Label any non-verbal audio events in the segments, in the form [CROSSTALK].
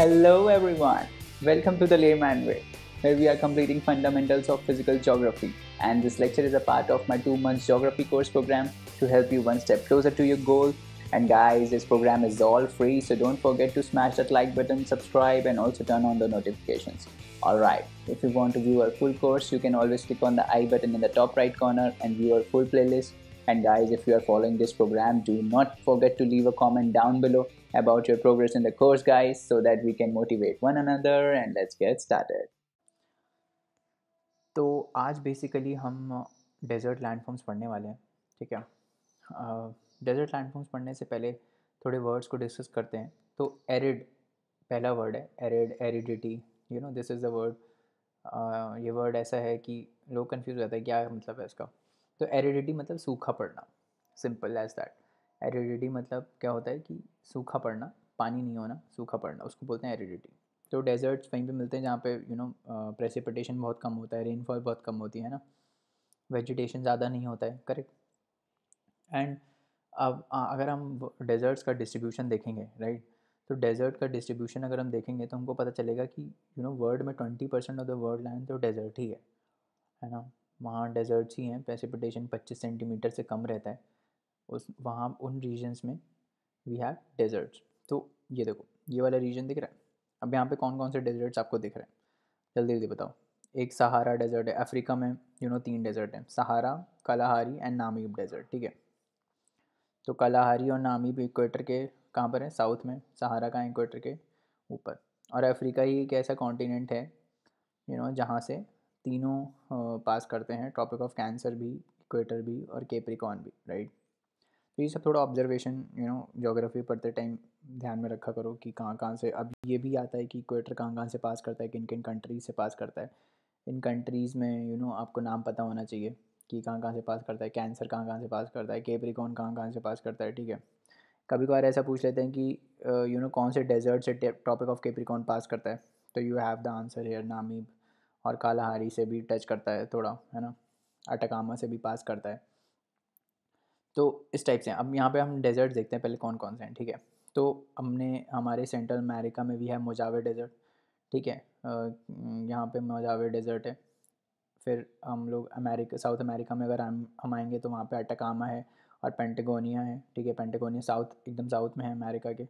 Hello everyone! Welcome to the Layman Way, where we are completing fundamentals of physical geography. And this lecture is a part of my two months geography course program to help you one step closer to your goal. And guys, this program is all free, so don't forget to smash that like button, subscribe, and also turn on the notifications. Alright, if you want to view our full course, you can always click on the I button in the top right corner and view our full playlist. And guys, if you are following this program, do not forget to leave a comment down below about your progress in the course guys so that we can motivate one another and let's get started तो आज basically हम desert uh, landforms पढ़ने वाले हैं ठीक है desert uh, landforms पढ़ने से पहले थोड़े वर्ड्स को डिस्कस करते हैं तो एरिड पहला वर्ड है arid aridity you know this is the word ये वर्ड ऐसा है कि लोग कन्फ्यूज रहते हैं क्या मतलब है इसका तो एरिडिटी मतलब सूखा पड़ना सिंपल एज दैट एरिडिटी मतलब क्या होता है कि सूखा पड़ना पानी नहीं होना सूखा पड़ना उसको बोलते हैं एरिडिटी तो डेजर्ट्स कहीं पे मिलते हैं जहाँ पे यू नो प्रेसिपिटेशन बहुत कम होता है रेनफॉल बहुत कम होती है ना वेजिटेशन ज़्यादा नहीं होता है करेक्ट एंड अब अगर हम डेजर्ट्स का डिस्ट्रीब्यूशन देखेंगे राइट तो डेजर्ट का डिस्ट्रीब्यूशन अगर हम देखेंगे तो हमको पता चलेगा कि यू नो वर्ल्ड में twenty percent of the world land तो डेजर्ट ही है है ना वहाँ डेजर्ट्स ही हैं प्रेसिपिटेशन पच्चीस सेंटीमीटर से कम रहता है उस वहाँ उन रीजन्स में वी हैव डेजर्ट्स तो ये देखो ये वाला रीजन दिख रहा है अब यहाँ पे कौन कौन से डेजर्ट्स आपको दिख रहे हैं जल्दी जल्दी बताओ एक सहारा डेजर्ट है अफ्रीका में यू नो तीन डेजर्ट हैं Sahara Kalahari and Namib desert ठीक है तो कलाहारी और नामीब इक्वेटर के कहाँ पर है साउथ में सहारा का इक्वेटर के ऊपर और अफ्रीका ही एक ऐसा कॉन्टीनेंट है यू नो जहाँ से तीनों पास करते हैं टॉपिक ऑफ कैंसर भी इक्वेटर भी और केप्रिकॉन भी राइट तो ये सब थोड़ा ऑब्जर्वेशन यू नो जोग्राफी पढ़ते टाइम ध्यान में रखा करो कि कहाँ कहाँ से अब ये भी आता है कि इक्वेटर कहाँ कहाँ से पास करता है किन किन कंट्रीज से पास करता है इन कंट्रीज़ में यू you नो know, आपको नाम पता होना चाहिए कि कहाँ कहाँ से पास करता है कैंसर कहाँ कहाँ से पास करता है केपरिकॉन कहाँ कहाँ से पास करता है ठीक है कभी कभार ऐसा पूछ लेते हैं कि यू नो कौन से डेजर्ट से टॉपिक ऑफ केपरिकॉन पास करता है तो you have the answer here Namib और कालाहारी से भी टच करता है थोड़ा है ना अटकामा से भी पास करता है तो इस टाइप से अब यहाँ पे हम डेजर्ट देखते हैं पहले कौन कौन से हैं ठीक है तो हमने हमारे सेंट्रल अमेरिका में भी है मोजावे डेजर्ट ठीक है यहाँ पे मोजावे डेजर्ट है फिर हम लोग अमेरिका साउथ अमेरिका में अगर हम आएंगे तो वहाँ पे अटकामा है और पेंटेगोनिया है ठीक है पेंटेगोनिया साउथ एकदम साउथ में है अमेरिका के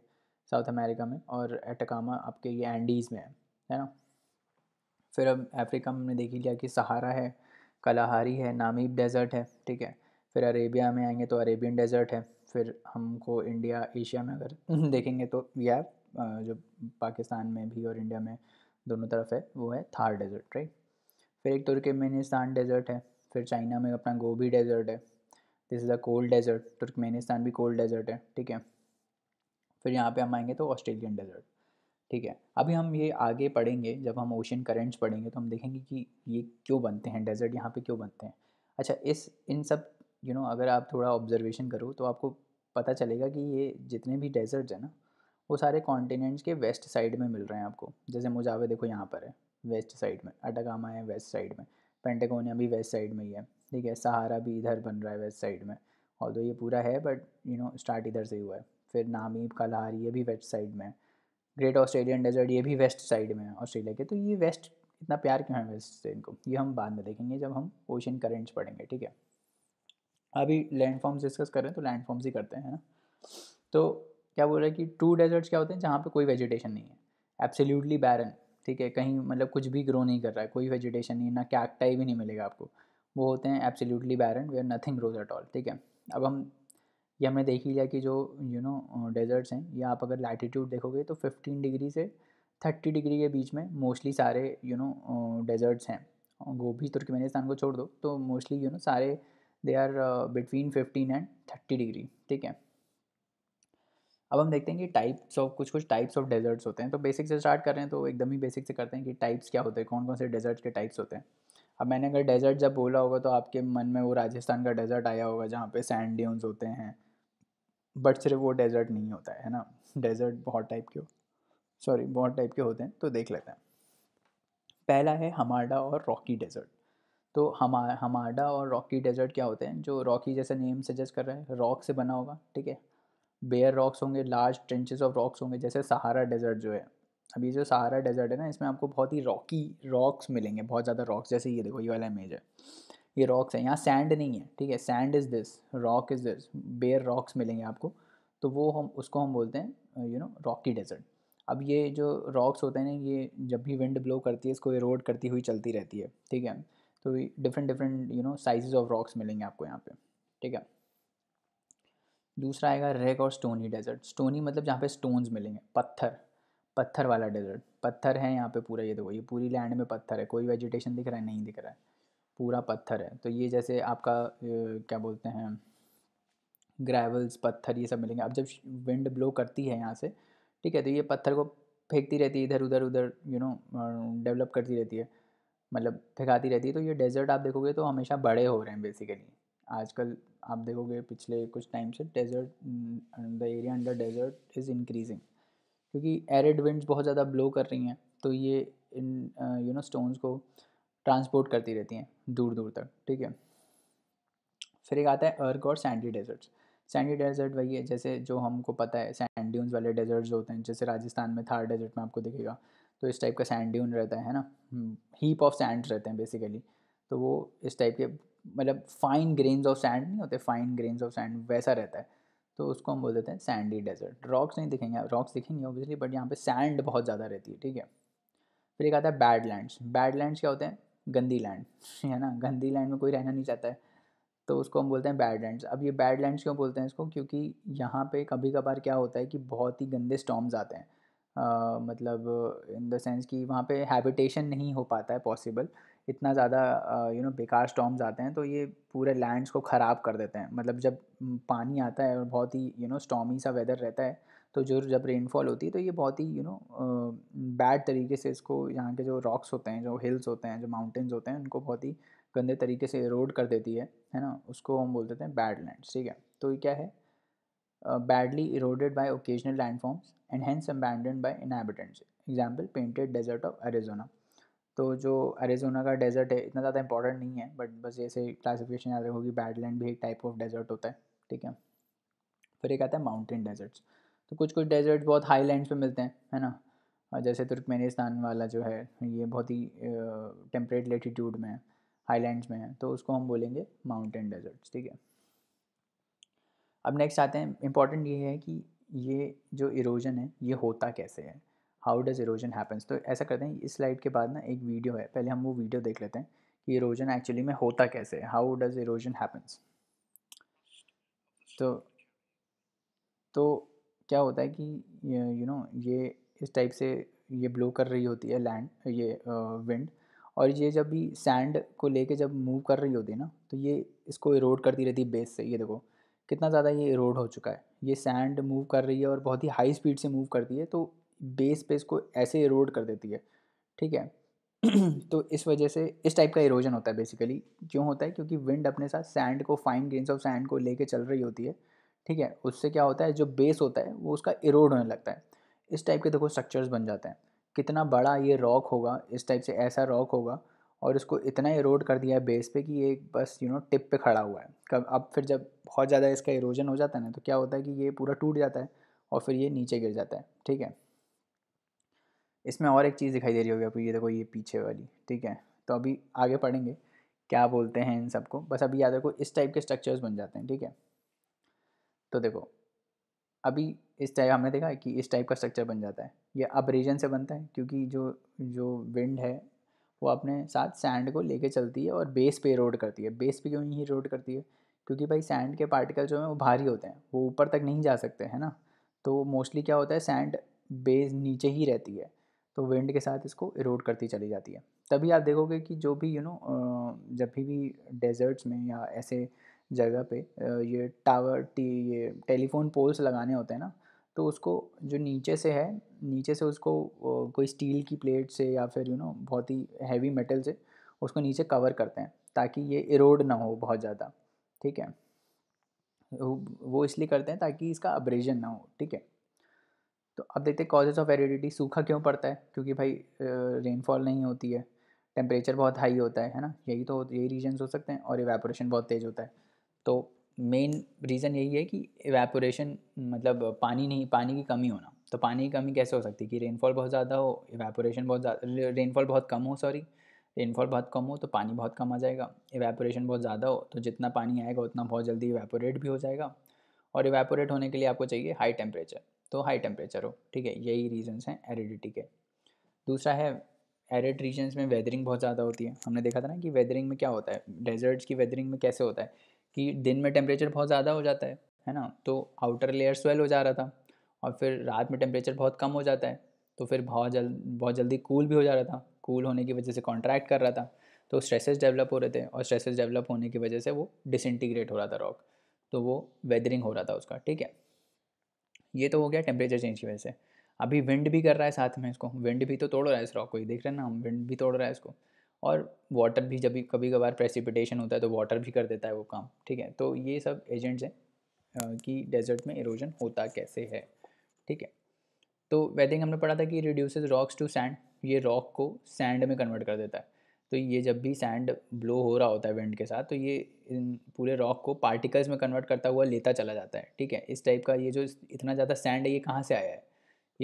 साउथ अमेरिका में और एटकामा आपके ये एंडीज़ में है है ना फिर अब अफ्रीका में हमने देख ही लिया कि सहारा है कलाहारी है नामीब डेजर्ट है ठीक है फिर अरेबिया में आएंगे तो अरेबियन डेजर्ट है फिर हमको इंडिया एशिया में अगर [LAUGHS] देखेंगे तो यह जो पाकिस्तान में भी और इंडिया में दोनों तरफ है वो है थार डेजर्ट राइट फिर एक तुर्कमेनिस्तान डेजर्ट है फिर चाइना में अपना गोभी डेजर्ट है this is a cold desert Turkmenistan भी कोल्ड डेजर्ट है ठीक है फिर यहाँ पे हम आएंगे तो ऑस्ट्रेलियन डेजर्ट ठीक है अभी हम ये आगे पढ़ेंगे जब हम ओशन करेंट्स पढ़ेंगे तो हम देखेंगे कि ये क्यों बनते हैं डेजर्ट यहाँ पे क्यों बनते हैं अच्छा इस इन सब यू नो अगर आप थोड़ा ऑब्जर्वेशन करो तो आपको पता चलेगा कि ये जितने भी डेजर्ट हैं ना वो सारे कॉन्टिनेंट्स के वेस्ट साइड में मिल रहे हैं आपको जैसे मोजावे देखो यहाँ पर है वेस्ट साइड में अटकामा है वेस्ट साइड में पेंटेगोनिया भी वेस्ट साइड में ही है ठीक है सहारा भी इधर बन रहा है वेस्ट साइड में और तो ये पूरा है बट यू नो स्टार्ट इधर से हुआ है फिर नामीब कलाहार ये भी वेस्ट साइड में है ग्रेट ऑस्ट्रेलियन डेजर्ट ये भी वेस्ट साइड में है ऑस्ट्रेलिया के तो ये वेस्ट इतना प्यार क्यों है वेस्ट से इनको ये हम बाद में देखेंगे जब हम ओशन करेंट्स पढ़ेंगे ठीक है अभी लैंड फॉर्म्स डिस्कस कर रहे हैं तो लैंड फॉर्म्स ही करते हैं ना तो क्या बोल रहा है कि ट्रू डेजर्ट्स क्या होते हैं जहाँ पे कोई वेजिटेशन नहीं है एब्सोल्युटली बैरन ठीक है कहीं मतलब कुछ भी ग्रो नहीं कर रहा है कोई वेजिटेशन नहीं ना कैक्टाई भी नहीं मिलेगा आपको वो होते हैं absolutely barren where nothing grows at all ठीक है अब हम ये हमने देख ही लिया कि जो यू नो डेजर्ट्स हैं या आप अगर लैटिट्यूड देखोगे तो फिफ्टीन डिग्री से थर्टी डिग्री के बीच में मोस्टली सारे यू नो डेजर्ट्स हैं गोभी तुर्कमेनिस्तान को छोड़ दो तो मोस्टली यू नो सारे they are between fifteen and thirty degree ठीक है अब हम देखते हैं कि टाइप्स ऑफ कुछ कुछ टाइप्स ऑफ डेजर्ट्स होते हैं तो बेसिक से स्टार्ट कर रहे हैं तो एकदम ही बेसिक से करते हैं कि टाइप्स क्या होते हैं कौन कौन से डेजर्ट्स के टाइप्स होते हैं अब मैंने अगर डेजर्ट जब बोला होगा तो आपके मन में वो राजस्थान का डेजर्ट आया होगा जहाँ पे सैंड ड्यून्स होते हैं बट सिर्फ वो डेजर्ट नहीं होता है ना डेजर्ट बहुत टाइप के सॉरी बहुत टाइप के होते हैं तो देख लेते हैं पहला है हमारडा और रॉकी डेजर्ट तो हमा हमाडा और रॉकी डेजर्ट क्या होते हैं जो रॉकी जैसे नेम सजेस्ट कर रहे हैं रॉक से बना होगा ठीक है बेयर रॉक्स होंगे लार्ज ट्रेंचेस ऑफ रॉक्स होंगे जैसे सहारा डेजर्ट जो है अभी जो सहारा डेजर्ट है ना इसमें आपको बहुत ही रॉकी रॉक्स मिलेंगे बहुत ज़्यादा रॉक्स जैसे ये देखो ये वाला इमेज है ये रॉक्स है यहाँ सैंड नहीं है ठीक है sand is this rock is this bare rocks मिलेंगे आपको तो वो हम उसको हम बोलते हैं यू नो रॉकी डेजर्ट अब ये जो रॉक्स होते हैं ना ये जब भी विंड ब्लो करती है इसको इरोड करती हुई चलती रहती है ठीक है तो different different you know size of rocks मिलेंगे आपको यहाँ पे ठीक है दूसरा आएगा रेग और स्टोनी डेजर्ट स्टोनी मतलब जहाँ पे स्टोन्स मिलेंगे पत्थर पत्थर वाला डेजर्ट पत्थर है यहाँ पे पूरा ये देखो ये पूरी लैंड में पत्थर है कोई वेजिटेशन दिख रहा है नहीं दिख रहा है पूरा पत्थर है तो ये जैसे आपका क्या बोलते हैं ग्रेवल्स पत्थर ये सब मिलेंगे अब जब विंड ब्लो करती है यहाँ से ठीक है तो ये पत्थर को फेंकती रहती है इधर उधर उधर यू नो डेवलप करती रहती है मतलब फेंकाती रहती है तो ये डेज़र्ट आप देखोगे तो हमेशा बड़े हो रहे हैं बेसिकली आजकल आप देखोगे पिछले कुछ टाइम से desert the area under desert is increasing क्योंकि एरिड विंड्स बहुत ज़्यादा ब्लो कर रही हैं तो ये इन यू नो स्टोन्स को ट्रांसपोर्ट करती रहती हैं दूर दूर तक ठीक है फिर एक आता है अर्क और सैंडी डेजर्ट्स सैंडी डेजर्ट वही है जैसे जो हमको पता है सैंड वाले डेजर्ट्स होते हैं जैसे राजस्थान में थार डेजर्ट में आपको दिखेगा तो इस टाइप का सैंड ड्यून रहता है ना हीप ऑफ सैंड रहते हैं बेसिकली तो वो इस टाइप के मतलब फाइन ग्रेन्स ऑफ सैंड नहीं होते फाइन ग्रेन्स ऑफ सैंड वैसा रहता है तो उसको हम बोल देते हैं सैंडी डेजर्ट रॉक्स नहीं दिखेंगे रॉक्स दिखेंगे ऑब्वियसली बट यहाँ पे सैंड बहुत ज़्यादा रहती है ठीक है फिर एक आता है बैड लैंड्स बैड लैंड्स क्या होते हैं गंदी लैंड [LAUGHS] है ना गंदी लैंड में कोई रहना नहीं चाहता है तो उसको हम बोलते हैं बैड लैंड्स अब ये बैड लैंड्स क्यों बोलते हैं इसको क्योंकि यहाँ पे कभी कभार क्या होता है कि बहुत ही गंदे स्टॉम्स आते हैं मतलब इन द सेंस कि वहाँ पे हैबिटेशन नहीं हो पाता है पॉसिबल इतना ज़्यादा यू नो बेकार स्टॉम्स आते हैं तो ये पूरे लैंड्स को ख़राब कर देते हैं मतलब जब पानी आता है और बहुत ही यू नो स्टॉमी सा वेदर रहता है तो जो जब रेनफॉल होती है तो ये बहुत ही यू नो बैड तरीके से इसको यहाँ के जो रॉक्स होते हैं जो हिल्स होते हैं जो माउंटेन्स होते हैं उनको बहुत ही गंदे तरीके से रोड कर देती है है ना उसको हम बोल देते हैं बैड लैंड ठीक है तो ये क्या है Uh, badly eroded by occasional landforms and hence abandoned by inhabitants example painted desert of Arizona तो जो अरेजोना का डेजर्ट है इतना ज़्यादा इंपॉर्टेंट नहीं है बट बस ऐसे क्लासिफिकेशन याद रखोगी बैडलैंड भी एक टाइप ऑफ डेजर्ट होता है ठीक है फिर एक आता है माउंटेन डेजर्ट्स तो कुछ कुछ डेजर्ट्स बहुत हाई लैंड पर मिलते हैं है ना जैसे तुर्कमेनिस्तान वाला जो है ये बहुत ही टेम्परेट uh, लेटीट्यूड में है हाई लैंड में है तो उसको हम बोलेंगे माउंटेन डेजर्ट्स ठीक है अब नेक्स्ट आते हैं इम्पॉर्टेंट ये है कि ये जो इरोजन है ये होता कैसे है हाउ डज़ इरोजन हैपन्स तो ऐसा करते हैं इस स्लाइड के बाद ना एक वीडियो है पहले हम वो वीडियो देख लेते हैं कि इरोजन एक्चुअली में होता कैसे है हाउ डज़ इरोजन हैपन्स तो तो क्या होता है कि यू नो ये इस टाइप से ये ब्लो कर रही होती है लैंड ये विंड और ये जब भी सैंड को लेके जब मूव कर रही होती है ना तो ये इसको इरोड करती रहती है बेस से ये देखो कितना ज़्यादा ये इरोड हो चुका है ये सैंड मूव कर रही है और बहुत ही हाई स्पीड से मूव करती है तो बेस पे इसको ऐसे इरोड कर देती है ठीक है [CLEARS THROAT] तो इस वजह से इस टाइप का इरोजन होता है बेसिकली क्यों होता है क्योंकि विंड अपने साथ सैंड को फाइन ग्रेन्स ऑफ सैंड को लेके चल रही होती है ठीक है उससे क्या होता है जो बेस होता है वो उसका इरोड होने लगता है इस टाइप के देखो स्ट्रक्चर्स बन जाते हैं कितना बड़ा ये रॉक होगा इस टाइप से ऐसा रॉक होगा और इसको इतना इरोड कर दिया है बेस पे कि ये बस यू नो टिप पे खड़ा हुआ है कब अब फिर जब बहुत ज़्यादा इसका इरोजन हो जाता है ना तो क्या होता है कि ये पूरा टूट जाता है और फिर ये नीचे गिर जाता है ठीक है इसमें और एक चीज़ दिखाई दे रही होगी आपको ये देखो ये पीछे वाली ठीक है तो अभी आगे पढ़ेंगे क्या बोलते हैं इन सबको बस अभी याद रखो इस टाइप के स्ट्रक्चर्स बन जाते हैं ठीक है तो देखो अभी इस टाइप हमने देखा कि इस टाइप का स्ट्रक्चर बन जाता है ये अब रीजन से बनता है क्योंकि जो जो विंड है वो अपने साथ सैंड को लेके चलती है और बेस पे रोड करती है बेस पे क्यों ही रोड करती है क्योंकि भाई सैंड के पार्टिकल जो हैं वो भारी होते हैं वो ऊपर तक नहीं जा सकते हैं ना तो मोस्टली क्या होता है सैंड बेस नीचे ही रहती है तो विंड के साथ इसको इरोड करती चली जाती है तभी आप देखोगे कि जो भी यू you नो know, जब भी, भी डेजर्ट्स में या ऐसे जगह पे ये टावर टी ये टेलीफोन पोल्स लगाने होते हैं ना तो उसको जो नीचे से है नीचे से उसको कोई स्टील की प्लेट से या फिर यू नो बहुत ही हैवी मेटल से उसको नीचे कवर करते हैं ताकि ये इरोड ना हो बहुत ज़्यादा ठीक है वो इसलिए करते हैं ताकि इसका अब्रेजन ना हो ठीक है तो अब देखते हैं कॉजेज ऑफ एरिडिटी सूखा क्यों पड़ता है क्योंकि भाई रेनफॉल नहीं होती है टेम्परेचर बहुत हाई होता है है ना यही तो यही रीजन्स हो सकते हैं और इवेपोरेशन बहुत तेज़ होता है तो मेन रीज़न यही है कि इवेपोरेशन मतलब पानी नहीं पानी की कमी होना तो पानी की कमी कैसे हो सकती है कि रेनफॉल बहुत ज़्यादा हो इवेपोरेशन बहुत ज़्यादा रेनफॉल बहुत कम हो सॉरी रेनफॉल बहुत कम हो तो पानी बहुत कम आ जाएगा इवेपोरेशन बहुत ज़्यादा हो तो जितना पानी आएगा उतना बहुत जल्दी इवेपोरेट भी हो जाएगा और इवेपोरेट होने के लिए आपको चाहिए हाई टेम्परेचर तो हाई टेम्परेचर हो ठीक है यही रीजन्स हैं एरिडिटी के दूसरा है एरिड रीजन्स में वेदरिंग बहुत ज़्यादा होती है हमने देखा था ना कि वेदरिंग में क्या होता है डेजर्ट्स की वेदरिंग में कैसे होता है कि दिन में टेम्परेचर बहुत ज़्यादा हो जाता है है ना तो आउटर लेयर स्वेल हो जा रहा था और फिर रात में टेम्परेचर बहुत कम हो जाता है तो फिर बहुत जल्द बहुत जल्दी कूल भी हो जा रहा था कूल होने की वजह से कॉन्ट्रैक्ट कर रहा था तो स्ट्रेसेस डेवलप हो रहे थे और स्ट्रेसेस डेवलप होने की वजह से वो डिसइंटीग्रेट हो रहा था रॉक तो वो वेदरिंग हो रहा था उसका ठीक है ये तो हो गया टेम्परेचर चेंज की वजह से अभी विंड भी कर रहा है साथ में इसको विंड भी तो तोड़ रहा है इस रॉक को ये देख रहे हैं ना हम विंड भी तोड़ रहा है इसको और वाटर भी जब कभी कभार प्रेसिपिटेशन होता है तो वाटर भी कर देता है वो काम ठीक है तो ये सब एजेंट्स हैं कि डेजर्ट में इरोजन होता कैसे है ठीक है तो वेदिंग हमने पढ़ा था कि रिड्यूस रॉक्स टू सैंड ये रॉक को सैंड में कन्वर्ट कर देता है तो ये जब भी सैंड ब्लो हो रहा होता है विंड के साथ तो ये इन पूरे रॉक को पार्टिकल्स में कन्वर्ट करता हुआ लेता चला जाता है ठीक है इस टाइप का ये जो इतना ज़्यादा सैंड है ये कहाँ से आया है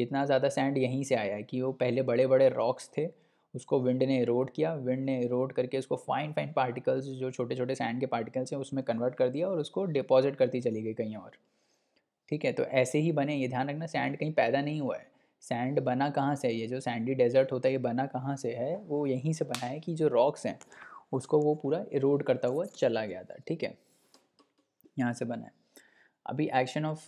इतना ज़्यादा सैंड यहीं से आया है कि वो पहले बड़े बड़े रॉक्स थे उसको विंड ने इरोड किया विंड ने इरोड करके उसको फाइन फाइन पार्टिकल्स जो छोटे छोटे सैंड के पार्टिकल्स हैं उसमें कन्वर्ट कर दिया और उसको डिपॉजिट करती चली गई कहीं और ठीक है तो ऐसे ही बने ये ध्यान रखना सैंड कहीं पैदा नहीं हुआ है सैंड बना कहाँ से है ये जो सैंडी डेजर्ट होता है ये बना कहाँ से है वो यहीं से बना है कि जो रॉक्स हैं उसको वो पूरा इरोड करता हुआ चला गया था ठीक है यहाँ से बना है अभी एक्शन ऑफ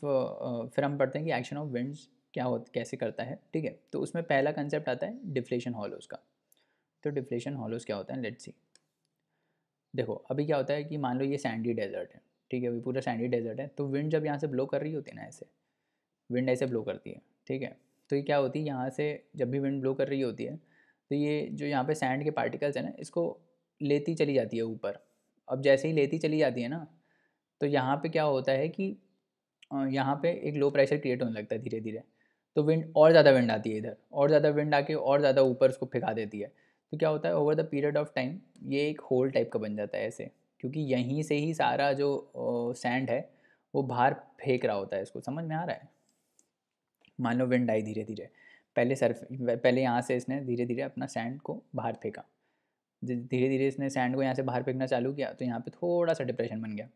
फिर हम पढ़ते हैं कि एक्शन ऑफ विंड्स क्या हो कैसे करता है ठीक है तो उसमें पहला कंसेप्ट आता है डिफ्लेशन हॉलोज का तो डिफ्लेशन हॉलोज क्या होता है लेट्स सी देखो अभी क्या होता है कि मान लो ये सैंडी डेजर्ट है ठीक है अभी पूरा सैंडी डेजर्ट है तो विंड जब यहाँ से ब्लो कर रही होती है ना ऐसे विंड ऐसे ब्लो करती है ठीक है तो ये क्या होती है यहाँ से जब भी विंड ब्लो कर रही होती है तो ये जो यहाँ पे सैंड के पार्टिकल्स हैं ना इसको लेती चली जाती है ऊपर अब जैसे ही लेती चली जाती है ना तो यहाँ पे क्या होता है कि यहाँ पे एक लो प्रेशर क्रिएट होने लगता है धीरे धीरे तो विंड और ज़्यादा विंड आती है इधर और ज़्यादा विंड आके और ज़्यादा ऊपर उसको फेंका देती है तो क्या होता है over the period of time ये एक होल टाइप का बन जाता है ऐसे क्योंकि यहीं से ही सारा जो सैंड है वो बाहर फेंक रहा होता है इसको समझ में आ रहा है मान लो विंड आई धीरे धीरे पहले सर्फ पहले यहाँ से इसने धीरे धीरे अपना सैंड को बाहर फेंका धीरे धीरे इसने सैंड को यहाँ से बाहर फेंकना चालू किया तो यहाँ पे थोड़ा सा डिप्रेशन बन गया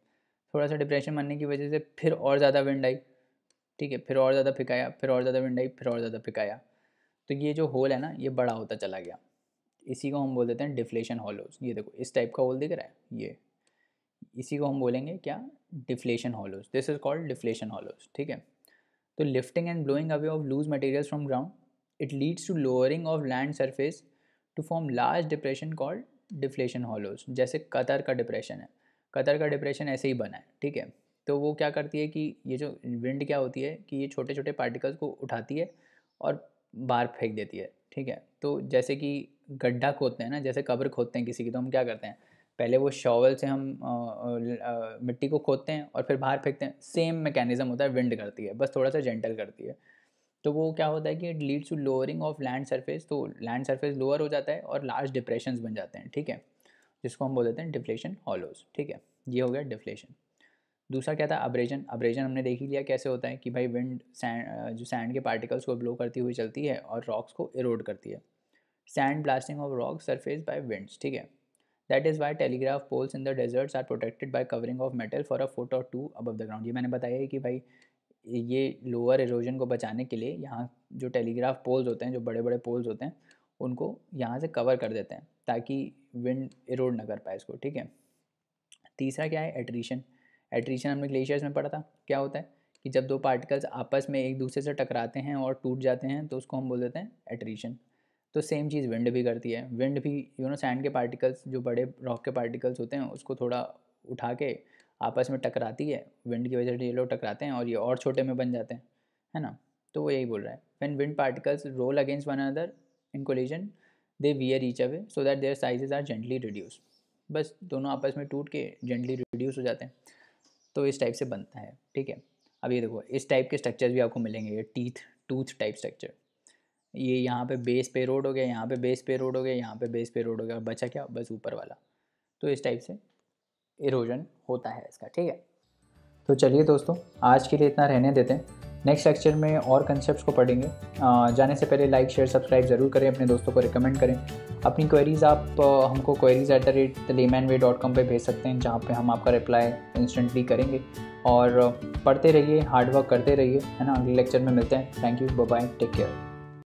थोड़ा सा डिप्रेशन बनने की वजह से फिर और ज़्यादा विंड आई ठीक है फिर और ज़्यादा फिकाया फिर और ज़्यादा विंड आई फिर और ज़्यादा फिकाया तो ये जो होल है ना ये बड़ा होता चला गया इसी को हम बोल देते हैं डिफ्लेशन हॉलोज ये देखो इस टाइप का होल दिख रहा है ये इसी को हम बोलेंगे क्या deflation hollows this is called deflation hollows ठीक है तो lifting and blowing away of loose materials from ground it leads to lowering of land surface to form large depression called deflation hollows जैसे कतर का depression है Qatar का depression ऐसे ही बना है ठीक है तो वो क्या करती है कि ये जो विंड क्या होती है कि ये छोटे छोटे पार्टिकल्स को उठाती है और बाहर फेंक देती है ठीक है तो जैसे कि गड्ढा खोदते हैं ना जैसे कब्र खोदते हैं किसी की तो हम क्या करते हैं पहले वो शॉवल से हम आ, आ, मिट्टी को खोदते हैं और फिर बाहर फेंकते हैं सेम मैकेनिज्म होता है विंड करती है बस थोड़ा सा जेंटल करती है तो वो क्या होता है कि it leads to lowering of land surface तो लैंड सरफेस लोअर हो जाता है और लार्ज डिप्रेशन बन जाते हैं ठीक है जिसको हम बोल देते हैं डिफ्लेशन हॉलोज ठीक है ये हो गया डिफ्लेशन दूसरा क्या था अब्रेजन अब्रेजन हमने देख ही लिया कैसे होता है कि भाई विंड सैंड जो सैंड के पार्टिकल्स को ब्लो करती हुई चलती है और रॉक्स को इरोड करती है sand blasting of rock surface by winds ठीक है that is why telegraph poles in the deserts are protected by covering of metal for a foot और टू अबव द ग्राउंड ये मैंने बताया है कि भाई ये लोअर एरोजन को बचाने के लिए यहाँ जो टेलीग्राफ पोल्स होते हैं जो बड़े बड़े पोल्स होते हैं उनको यहाँ से कवर कर देते हैं ताकि विंड इरोड ना कर पाए इसको ठीक है तीसरा क्या है एट्रीशन एट्रीशन हमने ग्लेशियर्स में पढ़ा था क्या होता है कि जब दो पार्टिकल्स आपस में एक दूसरे से टकराते हैं और टूट जाते हैं तो उसको हम बोल देते हैं एट्रीशन तो सेम चीज़ विंड भी करती है विंड भी यू नो सैंड के पार्टिकल्स जो बड़े रॉक के पार्टिकल्स होते हैं उसको थोड़ा उठा के आपस में टकराती है विंड की वजह से ये लोग टकराते हैं और ये और छोटे में बन जाते हैं है ना तो वो यही बोल रहा है when wind particles roll against one another in collision they wear each away so that their sizes are gently reduce बस दोनों आपस में टूट के जेंटली रिड्यूस हो जाते हैं तो इस टाइप से बनता है ठीक है अब ये देखो इस टाइप के स्ट्रक्चर्स भी आपको मिलेंगे ये टीथ टूथ टाइप स्ट्रक्चर ये यहाँ पे बेस पे रोड हो गया यहाँ पे बेस पे रोड हो गया यहाँ पे बेस पे रोड हो गया बचा क्या बस ऊपर वाला तो इस टाइप से इरोजन होता है इसका ठीक है तो चलिए दोस्तों आज के लिए इतना रहने देते हैं नेक्स्ट लेक्चर में और कंसेप्ट को पढ़ेंगे जाने से पहले लाइक शेयर सब्सक्राइब ज़रूर करें अपने दोस्तों को रिकमेंड करें अपनी क्वेरीज़ आप हमको queries at the rate layman way dot com पर भेज सकते हैं जहाँ पे हम आपका रिप्लाई इंस्टेंटली करेंगे और पढ़ते रहिए हार्डवर्क करते रहिए है ना अगले लेक्चर में मिलते हैं thank you bye take care